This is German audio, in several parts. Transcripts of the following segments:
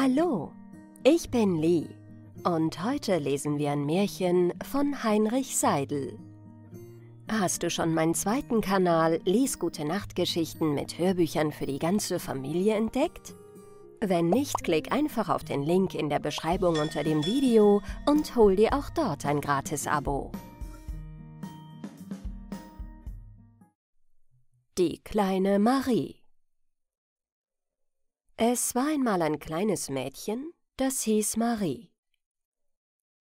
Hallo, ich bin Lee und heute lesen wir ein Märchen von Heinrich Seidel. Hast du schon meinen zweiten Kanal Lies Gute Nachtgeschichten mit Hörbüchern für die ganze Familie entdeckt? Wenn nicht, klick einfach auf den Link in der Beschreibung unter dem Video und hol dir auch dort ein gratis Abo. Die kleine Marie es war einmal ein kleines Mädchen, das hieß Marie.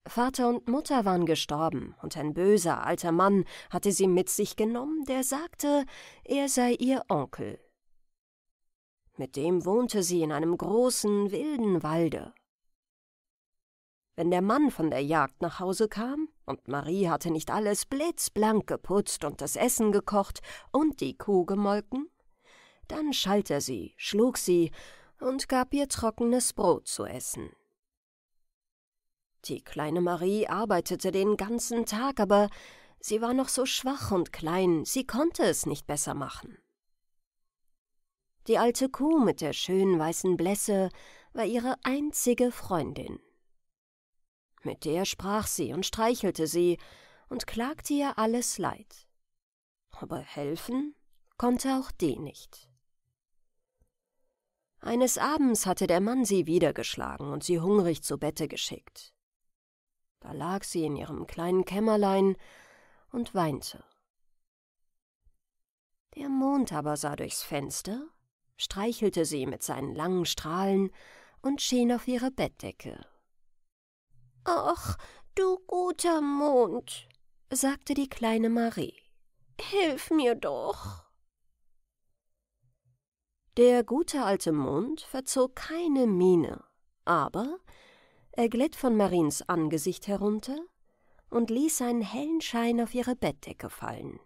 Vater und Mutter waren gestorben, und ein böser alter Mann hatte sie mit sich genommen, der sagte, er sei ihr Onkel. Mit dem wohnte sie in einem großen, wilden Walde. Wenn der Mann von der Jagd nach Hause kam, und Marie hatte nicht alles blitzblank geputzt und das Essen gekocht und die Kuh gemolken, dann schalt er sie, schlug sie und gab ihr trockenes Brot zu essen. Die kleine Marie arbeitete den ganzen Tag, aber sie war noch so schwach und klein, sie konnte es nicht besser machen. Die alte Kuh mit der schönen weißen Blässe war ihre einzige Freundin. Mit der sprach sie und streichelte sie und klagte ihr alles Leid. Aber helfen konnte auch die nicht. Eines Abends hatte der Mann sie wiedergeschlagen und sie hungrig zu Bette geschickt. Da lag sie in ihrem kleinen Kämmerlein und weinte. Der Mond aber sah durchs Fenster, streichelte sie mit seinen langen Strahlen und schien auf ihre Bettdecke. Ach, du guter Mond, sagte die kleine Marie, hilf mir doch. Der gute alte Mond verzog keine Miene, aber er glitt von Mariens Angesicht herunter und ließ einen hellen Schein auf ihre Bettdecke fallen.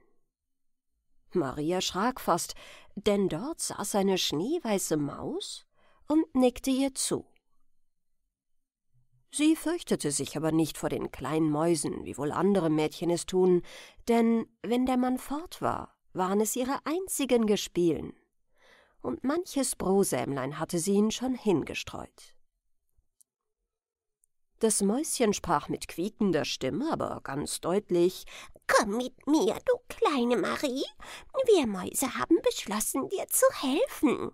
Maria schrak fast, denn dort saß eine schneeweiße Maus und nickte ihr zu. Sie fürchtete sich aber nicht vor den kleinen Mäusen, wie wohl andere Mädchen es tun, denn wenn der Mann fort war, waren es ihre einzigen Gespielen und manches Brosämlein hatte sie ihn schon hingestreut. Das Mäuschen sprach mit quiekender Stimme, aber ganz deutlich Komm mit mir, du kleine Marie. Wir Mäuse haben beschlossen, dir zu helfen.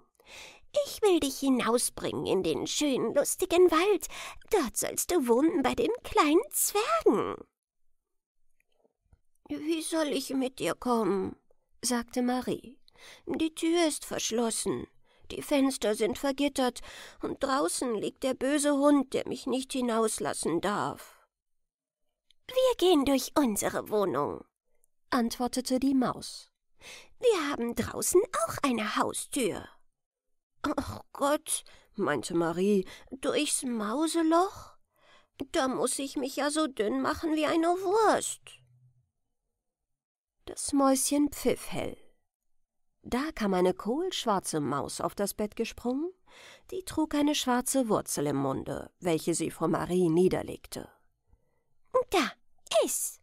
Ich will dich hinausbringen in den schönen, lustigen Wald. Dort sollst du wohnen bei den kleinen Zwergen. Wie soll ich mit dir kommen? sagte Marie. Die Tür ist verschlossen, die Fenster sind vergittert, und draußen liegt der böse Hund, der mich nicht hinauslassen darf. Wir gehen durch unsere Wohnung, antwortete die Maus. Wir haben draußen auch eine Haustür. Ach Gott, meinte Marie, durchs Mauseloch? Da muß ich mich ja so dünn machen wie eine Wurst. Das Mäuschen pfiff hell. Da kam eine kohlschwarze Maus auf das Bett gesprungen, die trug eine schwarze Wurzel im Munde, welche sie vor Marie niederlegte. Da, iss,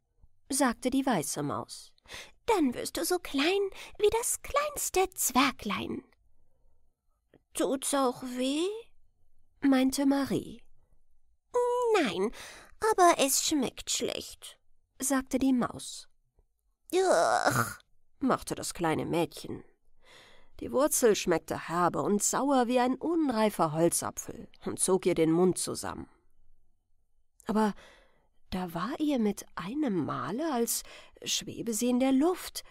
sagte die weiße Maus. Dann wirst du so klein wie das kleinste Zwerglein. Tut's auch weh? meinte Marie. Nein, aber es schmeckt schlecht, sagte die Maus. Ugh, machte das kleine Mädchen. Die Wurzel schmeckte herbe und sauer wie ein unreifer Holzapfel und zog ihr den Mund zusammen. Aber da war ihr mit einem Male, als schwebe sie in der Luft.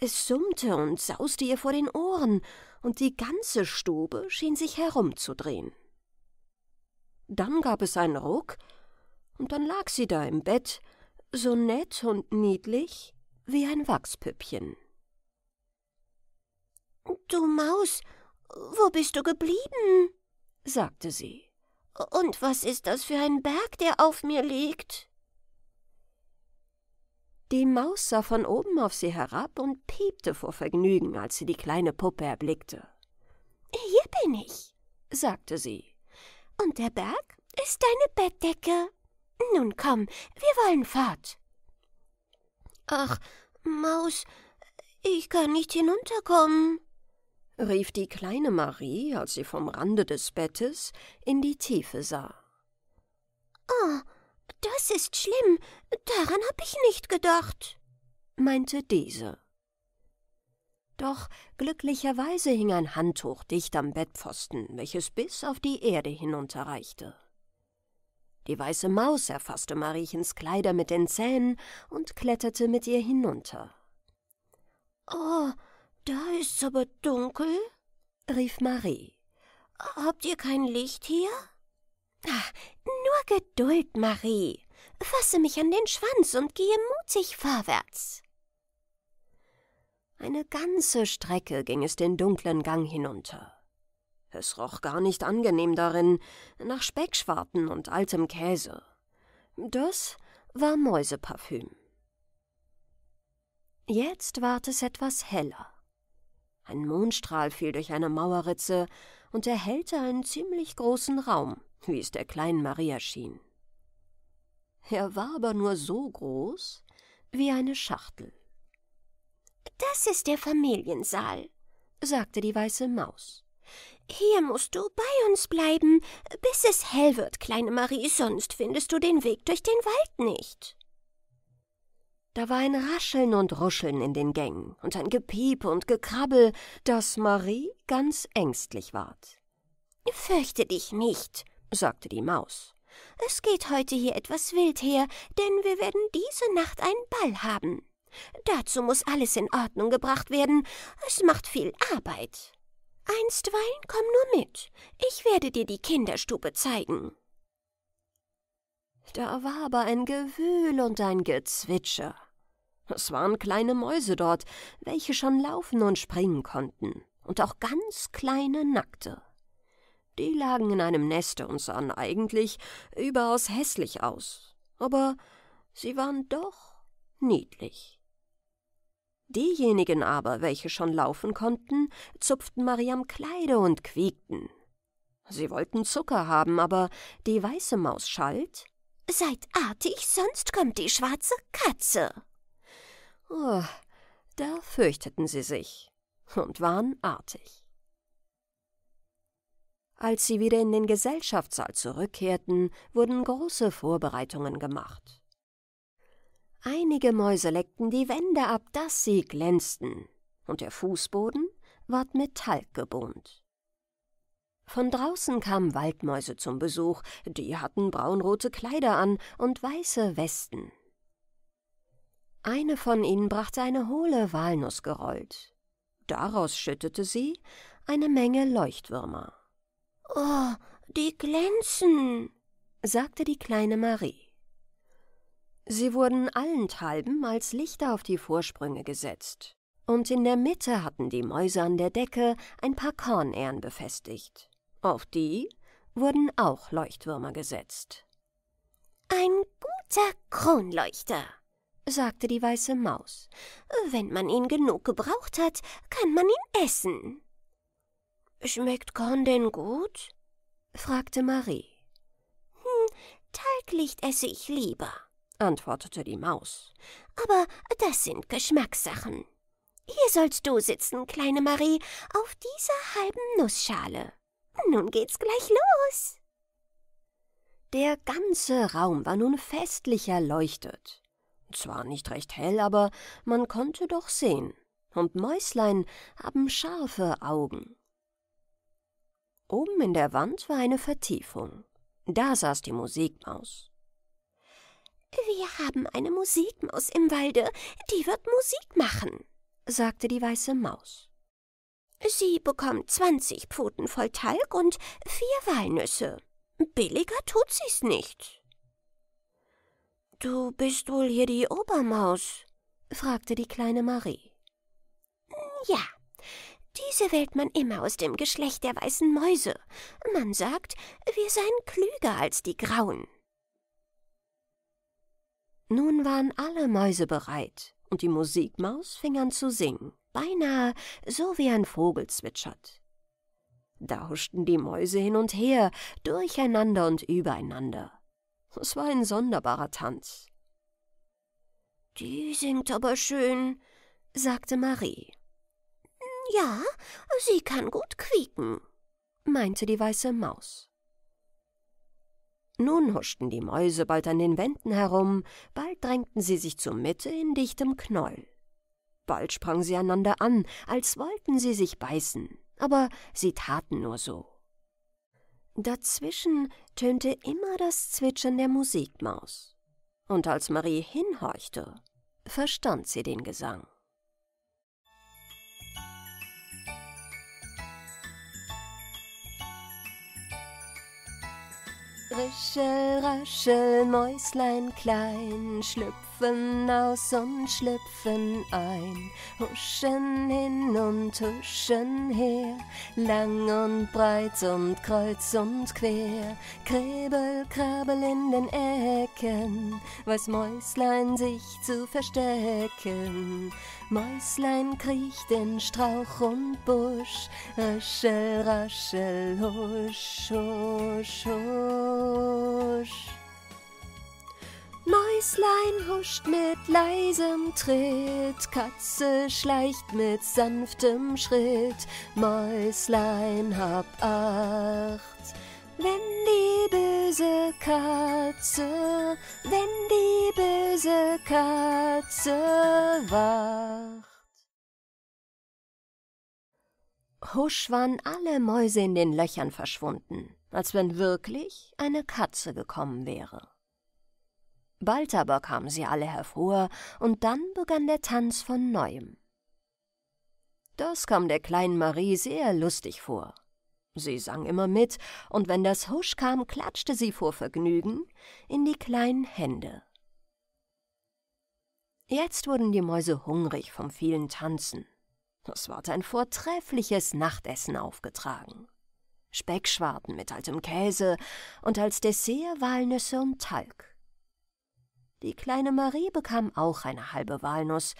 Es summte und sauste ihr vor den Ohren, und die ganze Stube schien sich herumzudrehen. Dann gab es einen Ruck, und dann lag sie da im Bett, so nett und niedlich wie ein Wachspüppchen. Du Maus, wo bist du geblieben? sagte sie. Und was ist das für ein Berg, der auf mir liegt? Die Maus sah von oben auf sie herab und piepte vor Vergnügen, als sie die kleine Puppe erblickte. Hier bin ich, sagte sie. Und der Berg ist deine Bettdecke. Nun komm, wir wollen fort. Ach, Maus, ich kann nicht hinunterkommen, rief die kleine Marie, als sie vom Rande des Bettes in die Tiefe sah. Oh, das ist schlimm, daran hab ich nicht gedacht, meinte diese. Doch glücklicherweise hing ein Handtuch dicht am Bettpfosten, welches bis auf die Erde hinunterreichte. Die weiße Maus erfasste Mariechens Kleider mit den Zähnen und kletterte mit ihr hinunter. Oh, da ist's aber dunkel, rief Marie. Habt ihr kein Licht hier? Ach, nur Geduld, Marie. Fasse mich an den Schwanz und gehe mutig vorwärts. Eine ganze Strecke ging es den dunklen Gang hinunter. Es roch gar nicht angenehm darin, nach Speckschwarten und altem Käse. Das war Mäuseparfüm. Jetzt ward es etwas heller. Ein Mondstrahl fiel durch eine Mauerritze und erhellte einen ziemlich großen Raum, wie es der kleinen Maria schien. Er war aber nur so groß wie eine Schachtel. Das ist der Familiensaal, sagte die weiße Maus. Hier musst du bei uns bleiben, bis es hell wird, kleine Marie, sonst findest du den Weg durch den Wald nicht. Da war ein Rascheln und Ruscheln in den Gängen und ein Gepiep und Gekrabbel, dass Marie ganz ängstlich ward. Fürchte dich nicht, sagte die Maus. Es geht heute hier etwas wild her, denn wir werden diese Nacht einen Ball haben. Dazu muß alles in Ordnung gebracht werden. Es macht viel Arbeit. Einstweilen komm nur mit. Ich werde dir die Kinderstube zeigen. Da war aber ein Gewühl und ein Gezwitscher. Es waren kleine Mäuse dort, welche schon laufen und springen konnten, und auch ganz kleine Nackte. Die lagen in einem Neste und sahen eigentlich überaus hässlich aus, aber sie waren doch niedlich. Diejenigen aber, welche schon laufen konnten, zupften Mariam Kleide und quiekten. Sie wollten Zucker haben, aber die weiße Maus schalt Seid artig, sonst kommt die schwarze Katze. Oh, da fürchteten sie sich und waren artig. Als sie wieder in den Gesellschaftssaal zurückkehrten, wurden große Vorbereitungen gemacht. Einige Mäuse leckten die Wände ab, dass sie glänzten, und der Fußboden ward mit Talg gebohnt. Von draußen kamen Waldmäuse zum Besuch, die hatten braunrote Kleider an und weiße Westen. Eine von ihnen brachte eine hohle Walnuss gerollt. Daraus schüttete sie eine Menge Leuchtwürmer. Oh, die glänzen, sagte die kleine Marie. Sie wurden allenthalben als Lichter auf die Vorsprünge gesetzt, und in der Mitte hatten die Mäuse an der Decke ein paar Kornähren befestigt. Auf die wurden auch Leuchtwürmer gesetzt. Ein guter Kronleuchter, sagte die weiße Maus. Wenn man ihn genug gebraucht hat, kann man ihn essen. Schmeckt Korn denn gut? fragte Marie. Hm, Talglicht esse ich lieber, antwortete die Maus. Aber das sind Geschmackssachen. Hier sollst du sitzen, kleine Marie, auf dieser halben Nussschale. Nun geht's gleich los. Der ganze Raum war nun festlich erleuchtet. Zwar nicht recht hell, aber man konnte doch sehen. Und Mäuslein haben scharfe Augen. Oben in der Wand war eine Vertiefung. Da saß die Musikmaus. Wir haben eine Musikmaus im Walde, die wird Musik machen, sagte die weiße Maus. Sie bekommt zwanzig Pfoten voll Talg und vier Walnüsse. Billiger tut sie's nicht. Du bist wohl hier die Obermaus? fragte die kleine Marie. Ja, diese wählt man immer aus dem Geschlecht der weißen Mäuse. Man sagt, wir seien klüger als die Grauen. Nun waren alle Mäuse bereit, und die Musikmaus fing an zu singen, beinahe so wie ein Vogel zwitschert. Da huschten die Mäuse hin und her, durcheinander und übereinander. Es war ein sonderbarer Tanz. Die singt aber schön, sagte Marie. Ja, sie kann gut quieken, meinte die weiße Maus. Nun huschten die Mäuse bald an den Wänden herum, bald drängten sie sich zur Mitte in dichtem Knoll. Bald sprangen sie einander an, als wollten sie sich beißen, aber sie taten nur so. Dazwischen tönte immer das Zwitschern der Musikmaus. Und als Marie hinhorchte, verstand sie den Gesang. Rischel, raschel, Mäuslein klein, schlüpf Schlüpfen aus und schlüpfen ein, huschen hin und huschen her, lang und breit und kreuz und quer, Krebel, Krabbel in den Ecken, weiß Mäuslein sich zu verstecken. Mäuslein kriecht in Strauch und Busch, raschel, raschel, husch, husch, husch. Häuslein huscht mit leisem Tritt, Katze schleicht mit sanftem Schritt, Mäuslein hab acht. Wenn die böse Katze, wenn die böse Katze wacht. Husch waren alle Mäuse in den Löchern verschwunden, als wenn wirklich eine Katze gekommen wäre. Bald aber kamen sie alle hervor, und dann begann der Tanz von neuem. Das kam der kleinen Marie sehr lustig vor. Sie sang immer mit, und wenn das Husch kam, klatschte sie vor Vergnügen in die kleinen Hände. Jetzt wurden die Mäuse hungrig vom vielen Tanzen. Es ward ein vortreffliches Nachtessen aufgetragen. Speckschwarten mit altem Käse und als Dessert Walnüsse und Talg. Die kleine Marie bekam auch eine halbe Walnuss,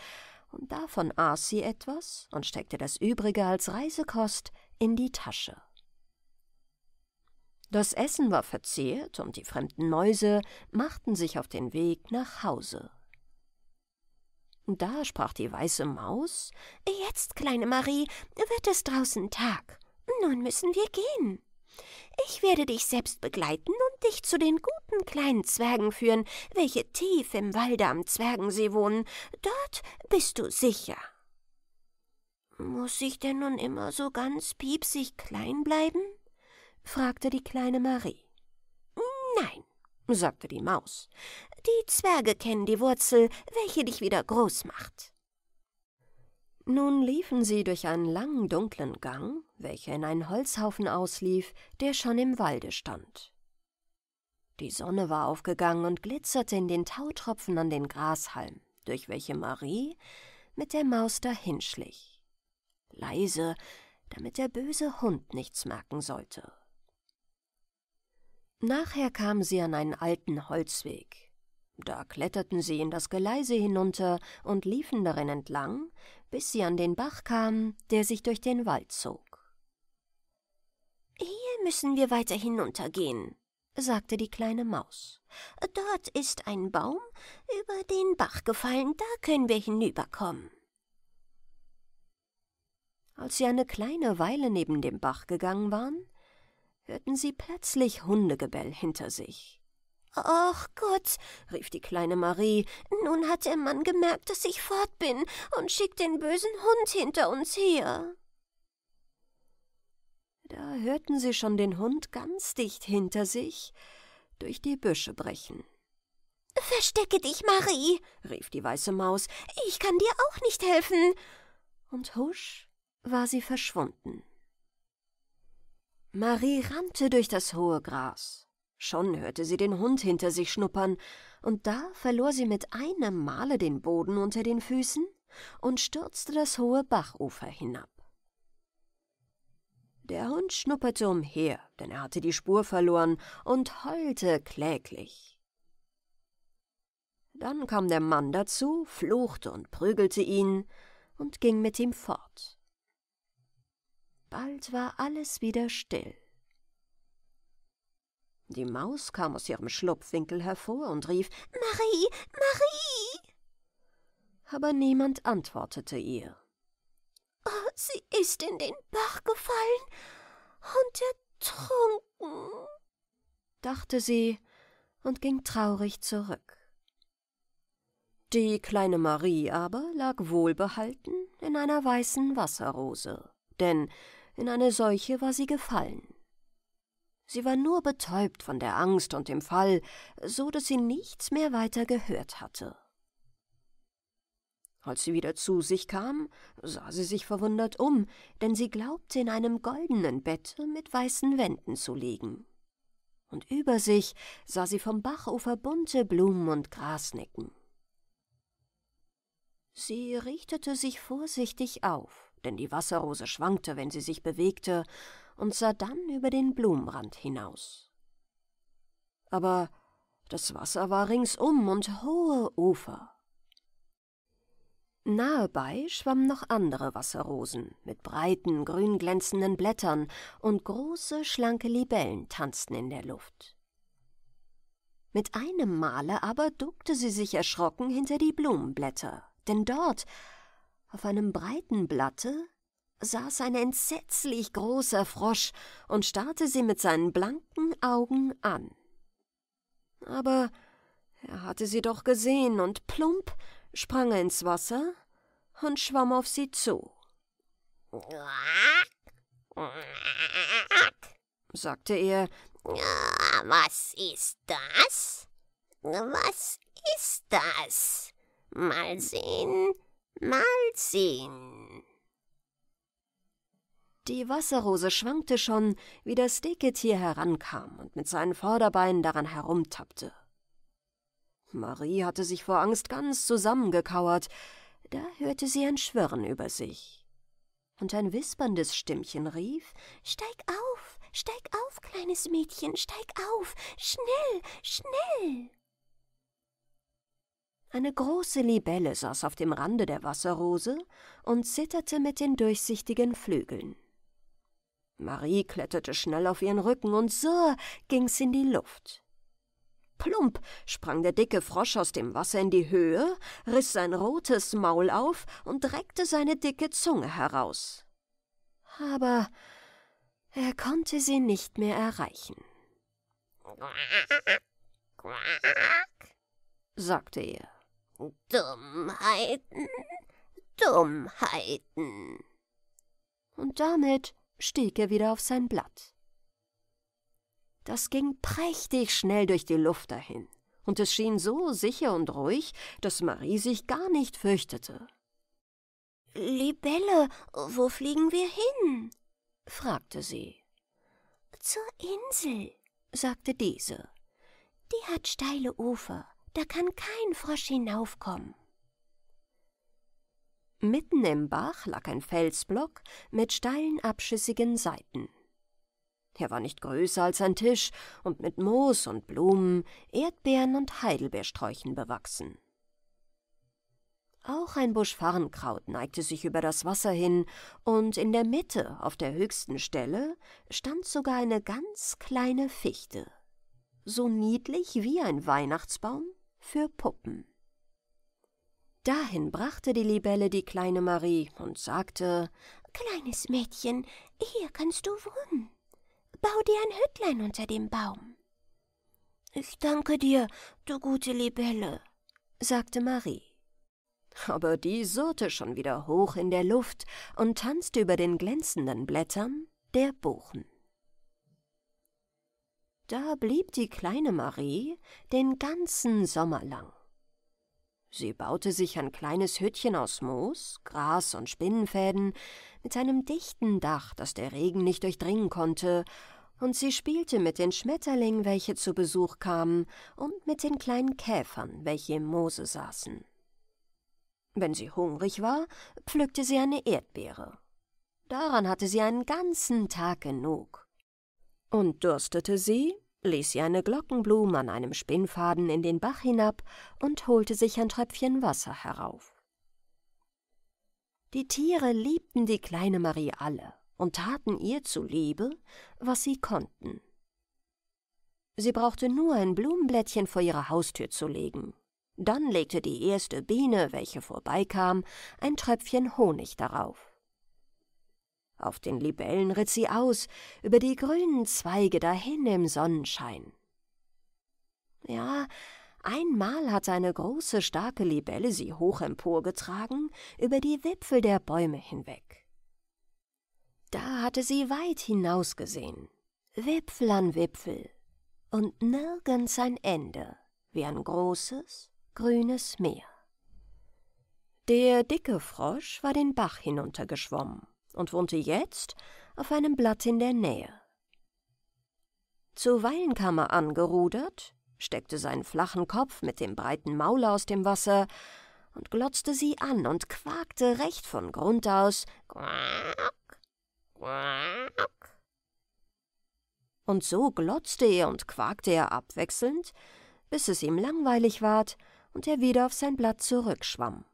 und davon aß sie etwas und steckte das übrige als Reisekost in die Tasche. Das Essen war verzehrt und die fremden Mäuse machten sich auf den Weg nach Hause. Da sprach die weiße Maus: Jetzt, kleine Marie, wird es draußen Tag. Nun müssen wir gehen. Ich werde dich selbst begleiten dich zu den guten kleinen Zwergen führen, welche tief im Walde am Zwergensee wohnen. Dort bist du sicher. Muss ich denn nun immer so ganz piepsig klein bleiben? fragte die kleine Marie. Nein, sagte die Maus. Die Zwerge kennen die Wurzel, welche dich wieder groß macht. Nun liefen sie durch einen langen, dunklen Gang, welcher in einen Holzhaufen auslief, der schon im Walde stand. Die Sonne war aufgegangen und glitzerte in den Tautropfen an den Grashalm, durch welche Marie mit der Maus dahinschlich. Leise, damit der böse Hund nichts merken sollte. Nachher kamen sie an einen alten Holzweg. Da kletterten sie in das Geleise hinunter und liefen darin entlang, bis sie an den Bach kamen, der sich durch den Wald zog. Hier müssen wir weiter hinuntergehen, sagte die kleine Maus. Dort ist ein Baum über den Bach gefallen, da können wir hinüberkommen. Als sie eine kleine Weile neben dem Bach gegangen waren, hörten sie plötzlich Hundegebell hinter sich. Ach Gott, rief die kleine Marie, nun hat der Mann gemerkt, dass ich fort bin und schickt den bösen Hund hinter uns her da hörten sie schon den Hund ganz dicht hinter sich durch die Büsche brechen. Verstecke dich, Marie, rief die weiße Maus, ich kann dir auch nicht helfen. Und husch war sie verschwunden. Marie rannte durch das hohe Gras. Schon hörte sie den Hund hinter sich schnuppern, und da verlor sie mit einem Male den Boden unter den Füßen und stürzte das hohe Bachufer hinab. Der Hund schnupperte umher, denn er hatte die Spur verloren und heulte kläglich. Dann kam der Mann dazu, fluchte und prügelte ihn und ging mit ihm fort. Bald war alles wieder still. Die Maus kam aus ihrem Schlupfwinkel hervor und rief Marie, Marie. Aber niemand antwortete ihr. Sie ist in den Bach gefallen und ertrunken, dachte sie und ging traurig zurück. Die kleine Marie aber lag wohlbehalten in einer weißen Wasserrose, denn in eine solche war sie gefallen. Sie war nur betäubt von der Angst und dem Fall, so dass sie nichts mehr weiter gehört hatte. Als sie wieder zu sich kam, sah sie sich verwundert um, denn sie glaubte in einem goldenen Bette mit weißen Wänden zu liegen. Und über sich sah sie vom Bachufer bunte Blumen und Grasnicken. Sie richtete sich vorsichtig auf, denn die Wasserrose schwankte, wenn sie sich bewegte, und sah dann über den Blumenrand hinaus. Aber das Wasser war ringsum und hohe Ufer. Nahebei schwammen noch andere Wasserrosen mit breiten, grünglänzenden Blättern und große, schlanke Libellen tanzten in der Luft. Mit einem Male aber duckte sie sich erschrocken hinter die Blumenblätter, denn dort, auf einem breiten Blatte, saß ein entsetzlich großer Frosch und starrte sie mit seinen blanken Augen an. Aber er hatte sie doch gesehen, und plump sprang er ins Wasser und schwamm auf sie zu. sagte er. Was ist das? Was ist das? Mal sehen, mal sehen. Die Wasserrose schwankte schon, wie das Dicke Tier herankam und mit seinen Vorderbeinen daran herumtappte. Marie hatte sich vor Angst ganz zusammengekauert. Da hörte sie ein Schwirren über sich. Und ein wisperndes Stimmchen rief: Steig auf, steig auf, kleines Mädchen, steig auf, schnell, schnell! Eine große Libelle saß auf dem Rande der Wasserrose und zitterte mit den durchsichtigen Flügeln. Marie kletterte schnell auf ihren Rücken und so ging's in die Luft. Plump sprang der dicke Frosch aus dem Wasser in die Höhe, riß sein rotes Maul auf und reckte seine dicke Zunge heraus. Aber er konnte sie nicht mehr erreichen. Quack, quack, sagte er. Dummheiten, Dummheiten. Und damit stieg er wieder auf sein Blatt. Das ging prächtig schnell durch die Luft dahin, und es schien so sicher und ruhig, dass Marie sich gar nicht fürchtete. Libelle, wo fliegen wir hin? fragte sie. Zur Insel, sagte diese. Die hat steile Ufer, da kann kein Frosch hinaufkommen. Mitten im Bach lag ein Felsblock mit steilen, abschüssigen Seiten. Er war nicht größer als ein Tisch und mit Moos und Blumen, Erdbeeren und Heidelbeersträuchen bewachsen. Auch ein Busch Farnkraut neigte sich über das Wasser hin, und in der Mitte, auf der höchsten Stelle, stand sogar eine ganz kleine Fichte, so niedlich wie ein Weihnachtsbaum für Puppen. Dahin brachte die Libelle die kleine Marie und sagte Kleines Mädchen, hier kannst du wohnen. Bau dir ein Hüttlein unter dem Baum. Ich danke dir, du gute Libelle, sagte Marie. Aber die surrte schon wieder hoch in der Luft und tanzte über den glänzenden Blättern der Buchen. Da blieb die kleine Marie den ganzen Sommer lang. Sie baute sich ein kleines Hüttchen aus Moos, Gras und Spinnenfäden mit einem dichten Dach, das der Regen nicht durchdringen konnte, und sie spielte mit den Schmetterlingen, welche zu Besuch kamen, und mit den kleinen Käfern, welche im Moose saßen. Wenn sie hungrig war, pflückte sie eine Erdbeere. Daran hatte sie einen ganzen Tag genug. Und durstete sie, ließ sie eine Glockenblume an einem Spinnfaden in den Bach hinab und holte sich ein Tröpfchen Wasser herauf. Die Tiere liebten die kleine Marie alle und taten ihr zuliebe, was sie konnten. Sie brauchte nur ein Blumenblättchen vor ihre Haustür zu legen. Dann legte die erste Biene, welche vorbeikam, ein Tröpfchen Honig darauf. Auf den Libellen ritt sie aus, über die grünen Zweige dahin im Sonnenschein. Ja, einmal hatte eine große, starke Libelle sie hoch emporgetragen, über die Wipfel der Bäume hinweg. Da hatte sie weit hinausgesehen, Wipfel an Wipfel, und nirgends ein Ende, wie ein großes, grünes Meer. Der dicke Frosch war den Bach hinuntergeschwommen und wohnte jetzt auf einem Blatt in der Nähe. Zuweilen kam er angerudert, steckte seinen flachen Kopf mit dem breiten Maul aus dem Wasser und glotzte sie an und quakte recht von Grund aus Und so glotzte er und quakte er abwechselnd, bis es ihm langweilig ward und er wieder auf sein Blatt zurückschwamm.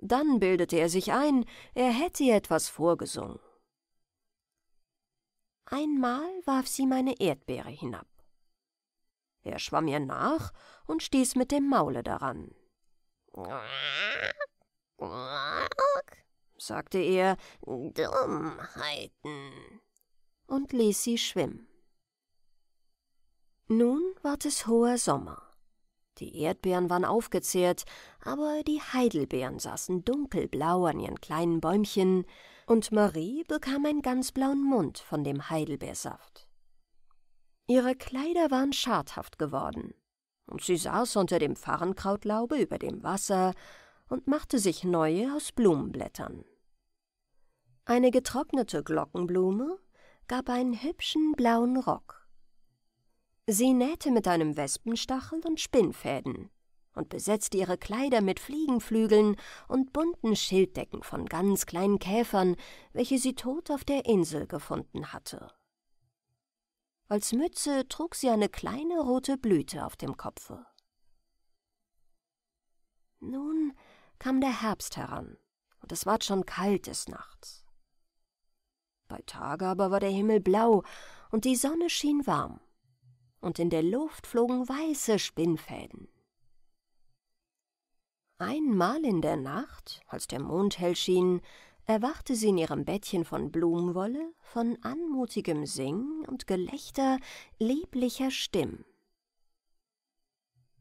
Dann bildete er sich ein, er hätte ihr etwas vorgesungen. Einmal warf sie meine Erdbeere hinab. Er schwamm ihr nach und stieß mit dem Maule daran. sagte er, Dummheiten, und ließ sie schwimmen. Nun ward es hoher Sommer. Die Erdbeeren waren aufgezehrt, aber die Heidelbeeren saßen dunkelblau an ihren kleinen Bäumchen, und Marie bekam einen ganz blauen Mund von dem Heidelbeersaft. Ihre Kleider waren schadhaft geworden, und sie saß unter dem Farrenkrautlaube über dem Wasser und machte sich neue aus Blumenblättern. Eine getrocknete Glockenblume gab einen hübschen blauen Rock Sie nähte mit einem Wespenstachel und Spinnfäden und besetzte ihre Kleider mit Fliegenflügeln und bunten Schilddecken von ganz kleinen Käfern, welche sie tot auf der Insel gefunden hatte. Als Mütze trug sie eine kleine rote Blüte auf dem Kopfe. Nun kam der Herbst heran, und es ward schon kalt des Nachts. Bei Tage aber war der Himmel blau, und die Sonne schien warm und in der Luft flogen weiße Spinnfäden. Einmal in der Nacht, als der Mond hell schien, erwachte sie in ihrem Bettchen von Blumenwolle, von anmutigem Sing und Gelächter lieblicher Stimmen.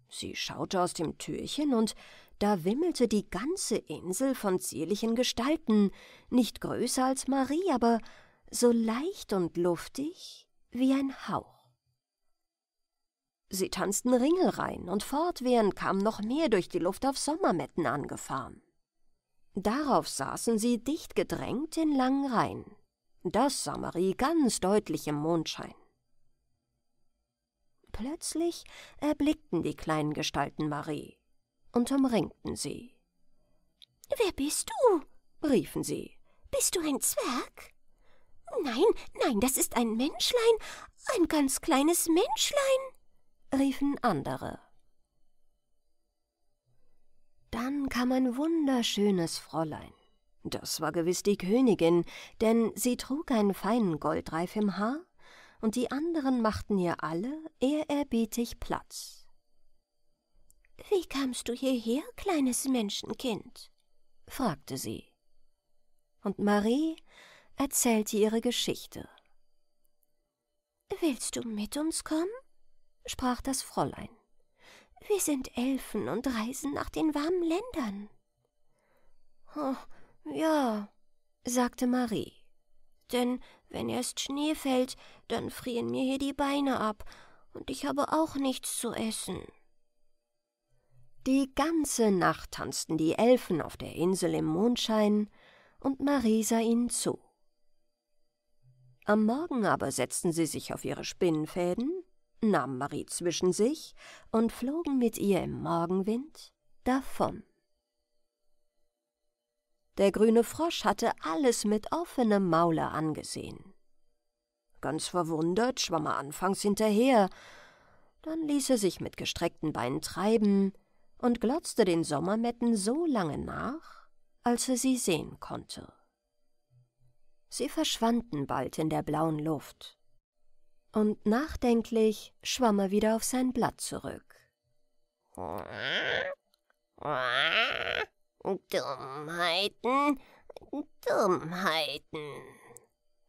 Sie schaute aus dem Türchen, und da wimmelte die ganze Insel von zierlichen Gestalten, nicht größer als Marie, aber so leicht und luftig wie ein Hauch. Sie tanzten Ringelreihen und fortwährend kamen noch mehr durch die Luft auf Sommermetten angefahren. Darauf saßen sie dicht gedrängt in langen Reihen. Das sah Marie ganz deutlich im Mondschein. Plötzlich erblickten die kleinen Gestalten Marie und umringten sie. Wer bist du? riefen sie. Bist du ein Zwerg? Nein, nein, das ist ein Menschlein, ein ganz kleines Menschlein riefen andere. Dann kam ein wunderschönes Fräulein. Das war gewiss die Königin, denn sie trug einen feinen Goldreif im Haar, und die anderen machten ihr alle ehrerbietig Platz. »Wie kamst du hierher, kleines Menschenkind?« fragte sie. Und Marie erzählte ihre Geschichte. »Willst du mit uns kommen?« sprach das Fräulein. Wir sind Elfen und reisen nach den warmen Ländern. Oh, ja, sagte Marie. Denn wenn erst Schnee fällt, dann frieren mir hier die Beine ab, und ich habe auch nichts zu essen. Die ganze Nacht tanzten die Elfen auf der Insel im Mondschein, und Marie sah ihnen zu. Am Morgen aber setzten sie sich auf ihre Spinnenfäden nahm Marie zwischen sich und flogen mit ihr im Morgenwind davon. Der grüne Frosch hatte alles mit offenem Maule angesehen. Ganz verwundert schwamm er anfangs hinterher, dann ließ er sich mit gestreckten Beinen treiben und glotzte den Sommermetten so lange nach, als er sie sehen konnte. Sie verschwanden bald in der blauen Luft und nachdenklich schwamm er wieder auf sein Blatt zurück. Dummheiten, Dummheiten,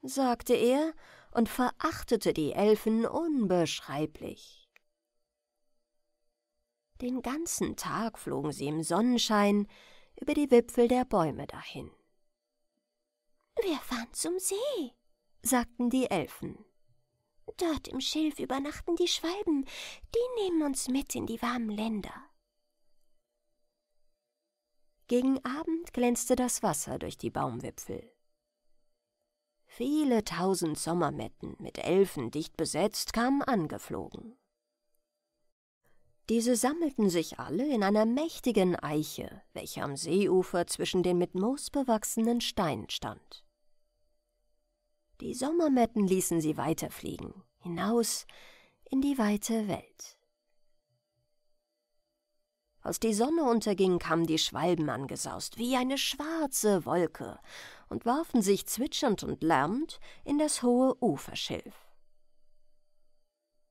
sagte er und verachtete die Elfen unbeschreiblich. Den ganzen Tag flogen sie im Sonnenschein über die Wipfel der Bäume dahin. Wir fahren zum See, sagten die Elfen. Dort im Schilf übernachten die Schwalben, die nehmen uns mit in die warmen Länder. Gegen Abend glänzte das Wasser durch die Baumwipfel. Viele tausend Sommermetten, mit Elfen dicht besetzt, kamen angeflogen. Diese sammelten sich alle in einer mächtigen Eiche, welche am Seeufer zwischen den mit Moos bewachsenen Steinen stand. Die Sommermetten ließen sie weiterfliegen, hinaus in die weite Welt. Als die Sonne unterging, kamen die Schwalben angesaust, wie eine schwarze Wolke, und warfen sich zwitschernd und lärmend in das hohe Uferschilf.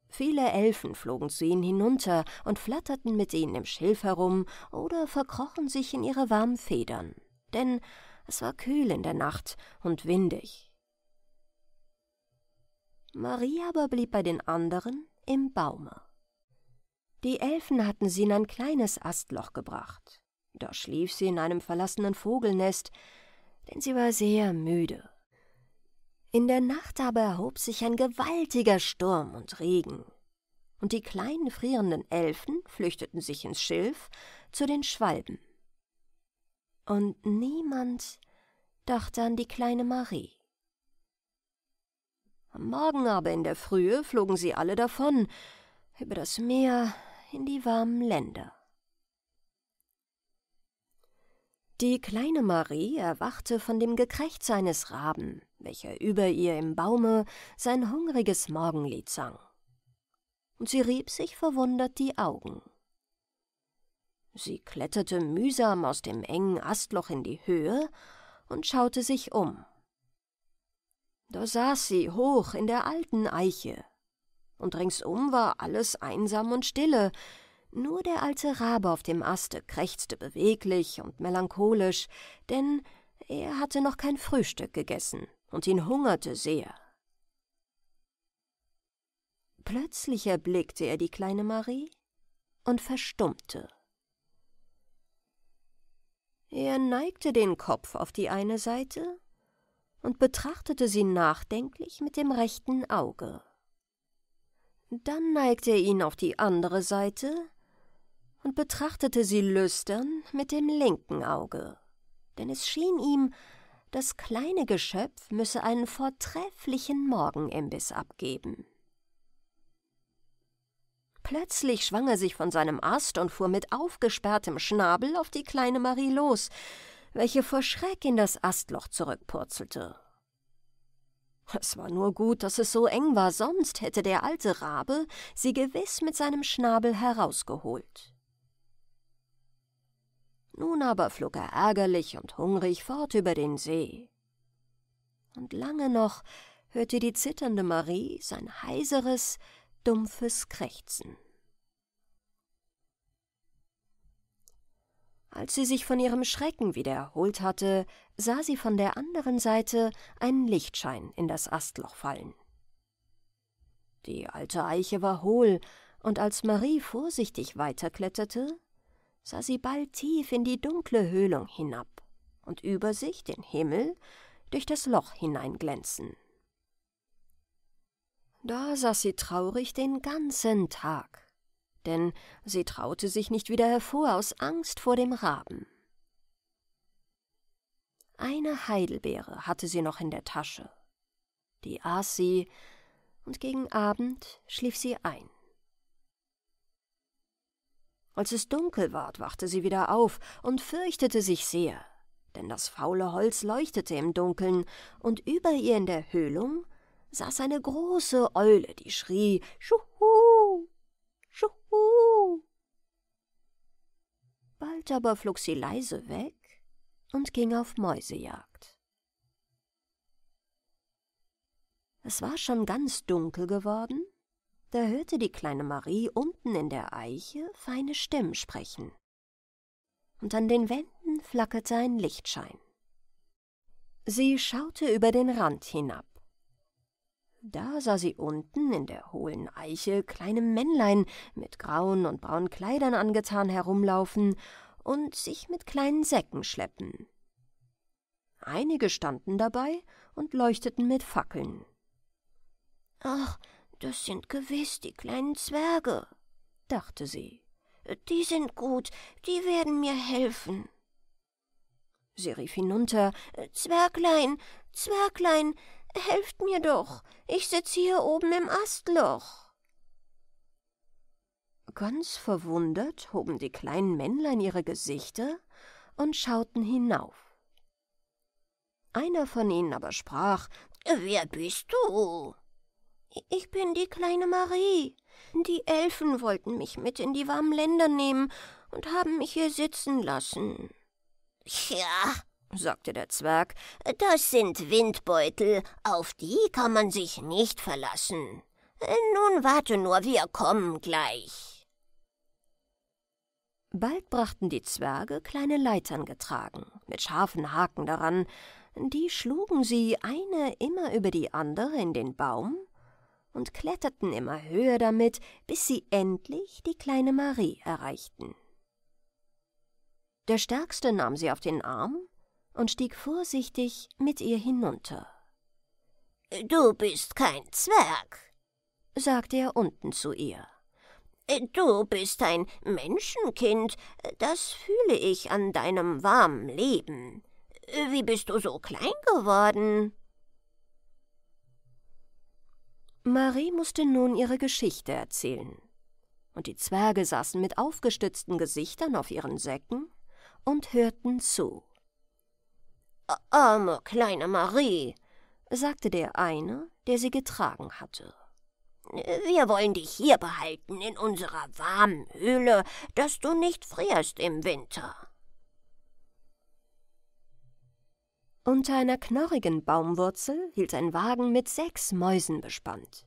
Viele Elfen flogen zu ihnen hinunter und flatterten mit ihnen im Schilf herum oder verkrochen sich in ihre warmen Federn, denn es war kühl in der Nacht und windig. Marie aber blieb bei den anderen im Baume. Die Elfen hatten sie in ein kleines Astloch gebracht. Da schlief sie in einem verlassenen Vogelnest, denn sie war sehr müde. In der Nacht aber erhob sich ein gewaltiger Sturm und Regen, und die kleinen frierenden Elfen flüchteten sich ins Schilf zu den Schwalben. Und niemand dachte an die kleine Marie. Am Morgen aber in der Frühe flogen sie alle davon, über das Meer in die warmen Länder. Die kleine Marie erwachte von dem Gekrächz eines Raben, welcher über ihr im Baume sein hungriges Morgenlied sang. Und sie rieb sich verwundert die Augen. Sie kletterte mühsam aus dem engen Astloch in die Höhe und schaute sich um. Da saß sie hoch in der alten Eiche, und ringsum war alles einsam und stille, nur der alte Rabe auf dem Aste krächzte beweglich und melancholisch, denn er hatte noch kein Frühstück gegessen und ihn hungerte sehr. Plötzlich erblickte er die kleine Marie und verstummte. Er neigte den Kopf auf die eine Seite und betrachtete sie nachdenklich mit dem rechten Auge. Dann neigte er ihn auf die andere Seite und betrachtete sie lüstern mit dem linken Auge, denn es schien ihm, das kleine Geschöpf müsse einen vortrefflichen Morgenimbiss abgeben. Plötzlich schwang er sich von seinem Ast und fuhr mit aufgesperrtem Schnabel auf die kleine Marie los, welche vor Schreck in das Astloch zurückpurzelte. Es war nur gut, dass es so eng war, sonst hätte der alte Rabe sie gewiss mit seinem Schnabel herausgeholt. Nun aber flog er ärgerlich und hungrig fort über den See. Und lange noch hörte die zitternde Marie sein heiseres, dumpfes Krächzen. Als sie sich von ihrem Schrecken wieder erholt hatte, sah sie von der anderen Seite einen Lichtschein in das Astloch fallen. Die alte Eiche war hohl, und als Marie vorsichtig weiterkletterte, sah sie bald tief in die dunkle Höhlung hinab und über sich den Himmel durch das Loch hineinglänzen. Da saß sie traurig den ganzen Tag denn sie traute sich nicht wieder hervor aus Angst vor dem Raben. Eine Heidelbeere hatte sie noch in der Tasche. Die aß sie, und gegen Abend schlief sie ein. Als es dunkel ward, wachte sie wieder auf und fürchtete sich sehr, denn das faule Holz leuchtete im Dunkeln, und über ihr in der Höhlung saß eine große Eule, die schrie Schuhu, Bald aber flog sie leise weg und ging auf Mäusejagd. Es war schon ganz dunkel geworden, da hörte die kleine Marie unten in der Eiche feine Stimmen sprechen. Und an den Wänden flackerte ein Lichtschein. Sie schaute über den Rand hinab da sah sie unten in der hohlen Eiche kleine Männlein mit grauen und braunen Kleidern angetan herumlaufen und sich mit kleinen Säcken schleppen. Einige standen dabei und leuchteten mit Fackeln. Ach, das sind gewiss die kleinen Zwerge, dachte sie. Die sind gut, die werden mir helfen. Sie rief hinunter Zwerglein, Zwerglein, Helft mir doch, ich sitze hier oben im Astloch. Ganz verwundert hoben die kleinen Männlein ihre Gesichter und schauten hinauf. Einer von ihnen aber sprach, Wer bist du? Ich bin die kleine Marie. Die Elfen wollten mich mit in die warmen Länder nehmen und haben mich hier sitzen lassen. Ja, sagte der Zwerg, das sind Windbeutel, auf die kann man sich nicht verlassen. Nun warte nur, wir kommen gleich. Bald brachten die Zwerge kleine Leitern getragen, mit scharfen Haken daran, die schlugen sie eine immer über die andere in den Baum und kletterten immer höher damit, bis sie endlich die kleine Marie erreichten. Der Stärkste nahm sie auf den Arm und stieg vorsichtig mit ihr hinunter. Du bist kein Zwerg, sagte er unten zu ihr. Du bist ein Menschenkind, das fühle ich an deinem warmen Leben. Wie bist du so klein geworden? Marie musste nun ihre Geschichte erzählen, und die Zwerge saßen mit aufgestützten Gesichtern auf ihren Säcken und hörten zu. Arme kleine Marie, sagte der eine, der sie getragen hatte. Wir wollen dich hier behalten in unserer warmen Höhle, dass du nicht frierst im Winter. Unter einer knorrigen Baumwurzel hielt ein Wagen mit sechs Mäusen bespannt.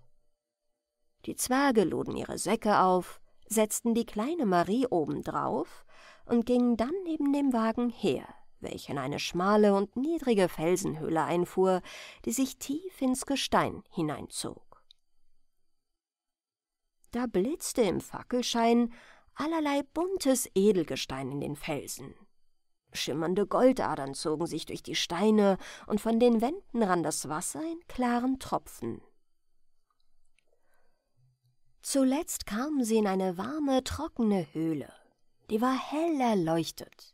Die Zwerge luden ihre Säcke auf, setzten die kleine Marie obendrauf und gingen dann neben dem Wagen her welche in eine schmale und niedrige Felsenhöhle einfuhr, die sich tief ins Gestein hineinzog. Da blitzte im Fackelschein allerlei buntes Edelgestein in den Felsen. Schimmernde Goldadern zogen sich durch die Steine, und von den Wänden rann das Wasser in klaren Tropfen. Zuletzt kamen sie in eine warme, trockene Höhle. Die war hell erleuchtet.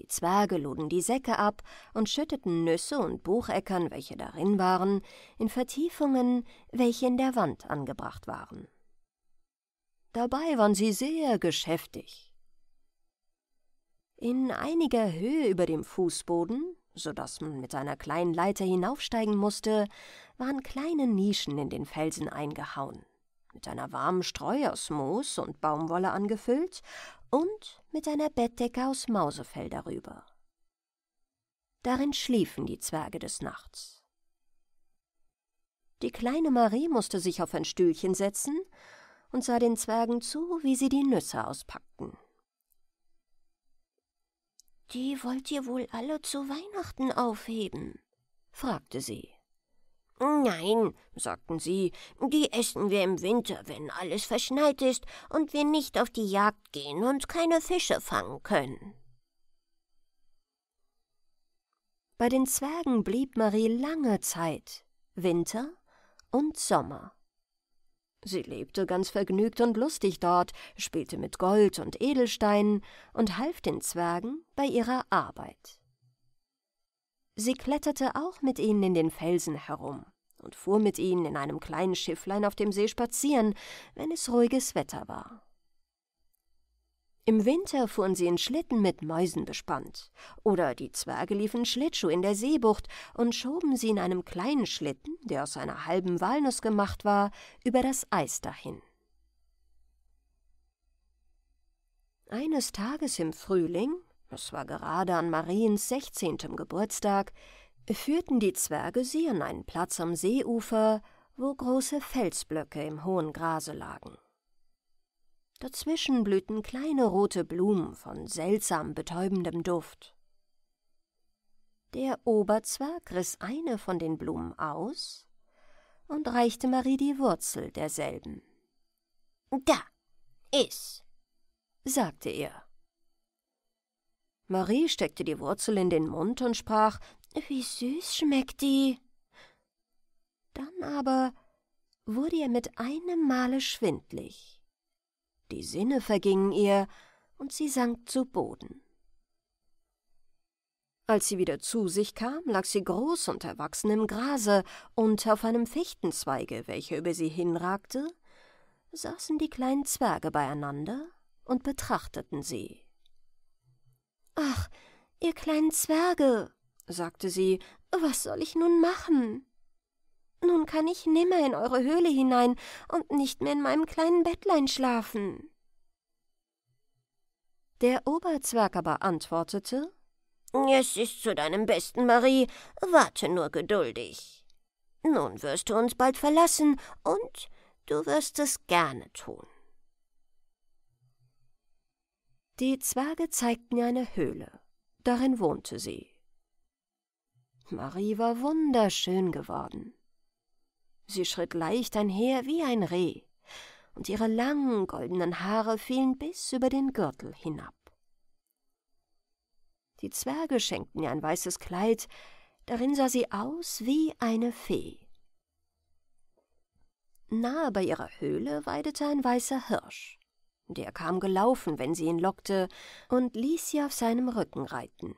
Die Zwerge luden die Säcke ab und schütteten Nüsse und Bucheckern, welche darin waren, in Vertiefungen, welche in der Wand angebracht waren. Dabei waren sie sehr geschäftig. In einiger Höhe über dem Fußboden, so dass man mit einer kleinen Leiter hinaufsteigen musste, waren kleine Nischen in den Felsen eingehauen mit einer warmen Streu aus Moos und Baumwolle angefüllt und mit einer Bettdecke aus Mausefell darüber. Darin schliefen die Zwerge des Nachts. Die kleine Marie musste sich auf ein Stühlchen setzen und sah den Zwergen zu, wie sie die Nüsse auspackten. Die wollt ihr wohl alle zu Weihnachten aufheben? fragte sie. Nein, sagten sie, die essen wir im Winter, wenn alles verschneit ist und wir nicht auf die Jagd gehen und keine Fische fangen können. Bei den Zwergen blieb Marie lange Zeit, Winter und Sommer. Sie lebte ganz vergnügt und lustig dort, spielte mit Gold und Edelsteinen und half den Zwergen bei ihrer Arbeit. Sie kletterte auch mit ihnen in den Felsen herum und fuhr mit ihnen in einem kleinen Schifflein auf dem See spazieren, wenn es ruhiges Wetter war. Im Winter fuhren sie in Schlitten mit Mäusen bespannt, oder die Zwerge liefen Schlittschuh in der Seebucht und schoben sie in einem kleinen Schlitten, der aus einer halben Walnuss gemacht war, über das Eis dahin. Eines Tages im Frühling es war gerade an Mariens sechzehntem Geburtstag, führten die Zwerge sie an einen Platz am Seeufer, wo große Felsblöcke im hohen Grase lagen. Dazwischen blühten kleine rote Blumen von seltsam betäubendem Duft. Der Oberzwerg riss eine von den Blumen aus und reichte Marie die Wurzel derselben. Da, is, sagte er. Marie steckte die Wurzel in den Mund und sprach, wie süß schmeckt die. Dann aber wurde ihr mit einem Male schwindlig. Die Sinne vergingen ihr, und sie sank zu Boden. Als sie wieder zu sich kam, lag sie groß und erwachsen im Grase, und auf einem Fichtenzweige, welcher über sie hinragte, saßen die kleinen Zwerge beieinander und betrachteten sie. Ach, ihr kleinen Zwerge, sagte sie, was soll ich nun machen? Nun kann ich nimmer in eure Höhle hinein und nicht mehr in meinem kleinen Bettlein schlafen. Der Oberzwerg aber antwortete Es ist zu deinem Besten, Marie, warte nur geduldig. Nun wirst du uns bald verlassen, und du wirst es gerne tun. Die Zwerge zeigten ihr eine Höhle. Darin wohnte sie. Marie war wunderschön geworden. Sie schritt leicht einher wie ein Reh, und ihre langen goldenen Haare fielen bis über den Gürtel hinab. Die Zwerge schenkten ihr ein weißes Kleid, darin sah sie aus wie eine Fee. Nahe bei ihrer Höhle weidete ein weißer Hirsch. Der kam gelaufen, wenn sie ihn lockte, und ließ sie auf seinem Rücken reiten.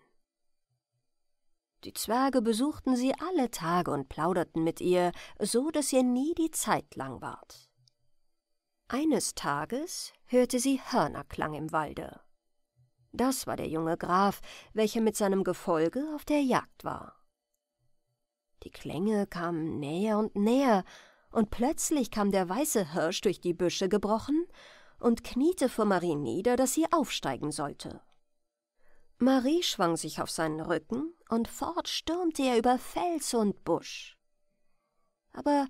Die Zwerge besuchten sie alle Tage und plauderten mit ihr, so dass ihr nie die Zeit lang ward. Eines Tages hörte sie Hörnerklang im Walde. Das war der junge Graf, welcher mit seinem Gefolge auf der Jagd war. Die Klänge kamen näher und näher, und plötzlich kam der weiße Hirsch durch die Büsche gebrochen und kniete vor Marie nieder, dass sie aufsteigen sollte. Marie schwang sich auf seinen Rücken und fort stürmte er über Fels und Busch. Aber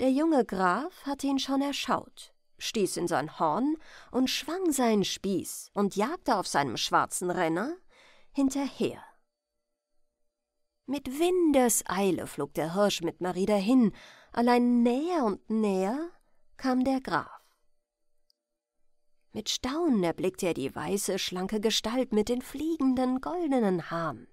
der junge Graf hatte ihn schon erschaut, stieß in sein Horn und schwang seinen Spieß und jagte auf seinem schwarzen Renner hinterher. Mit Windeseile flog der Hirsch mit Marie dahin, allein näher und näher kam der Graf. Mit Staunen erblickte er die weiße, schlanke Gestalt mit den fliegenden, goldenen Haaren.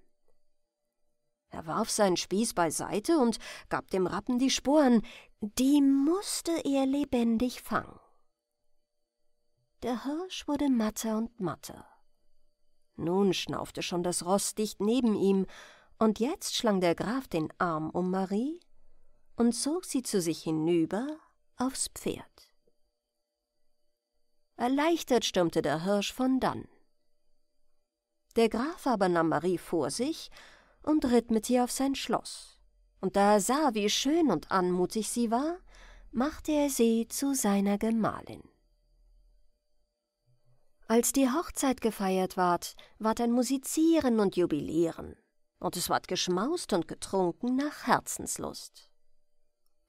Er warf seinen Spieß beiseite und gab dem Rappen die Sporen, die musste er lebendig fangen. Der Hirsch wurde matter und matter. Nun schnaufte schon das Ross dicht neben ihm, und jetzt schlang der Graf den Arm um Marie und zog sie zu sich hinüber aufs Pferd. Erleichtert stürmte der Hirsch von dann. Der Graf aber nahm Marie vor sich und ritt mit ihr auf sein Schloss. Und da er sah, wie schön und anmutig sie war, machte er sie zu seiner Gemahlin. Als die Hochzeit gefeiert ward, ward ein Musizieren und Jubilieren, und es ward geschmaust und getrunken nach Herzenslust.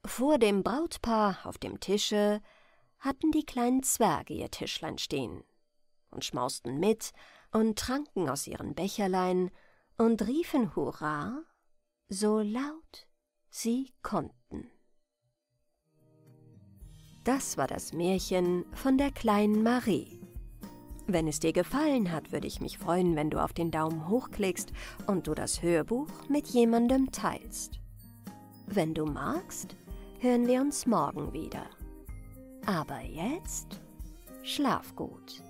Vor dem Brautpaar auf dem Tische hatten die kleinen Zwerge ihr Tischlein stehen und schmausten mit und tranken aus ihren Becherlein und riefen Hurra so laut sie konnten. Das war das Märchen von der kleinen Marie. Wenn es dir gefallen hat, würde ich mich freuen, wenn du auf den Daumen hoch klickst und du das Hörbuch mit jemandem teilst. Wenn du magst, hören wir uns morgen wieder. Aber jetzt schlaf gut.